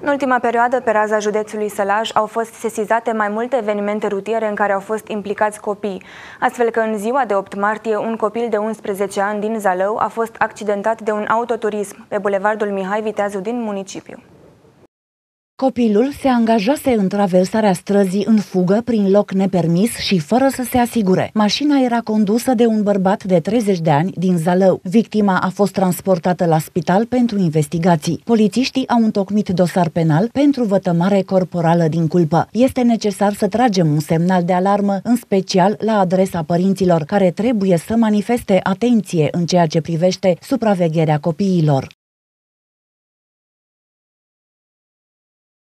În ultima perioadă, pe raza județului Sălaj, au fost sesizate mai multe evenimente rutiere în care au fost implicați copii, astfel că în ziua de 8 martie, un copil de 11 ani din Zalău a fost accidentat de un autoturism pe bulevardul Mihai Viteazu din municipiu. Copilul se angajase în traversarea străzii în fugă prin loc nepermis și fără să se asigure. Mașina era condusă de un bărbat de 30 de ani din Zalău. Victima a fost transportată la spital pentru investigații. Polițiștii au întocmit dosar penal pentru vătămare corporală din culpă. Este necesar să tragem un semnal de alarmă, în special la adresa părinților, care trebuie să manifeste atenție în ceea ce privește supravegherea copiilor.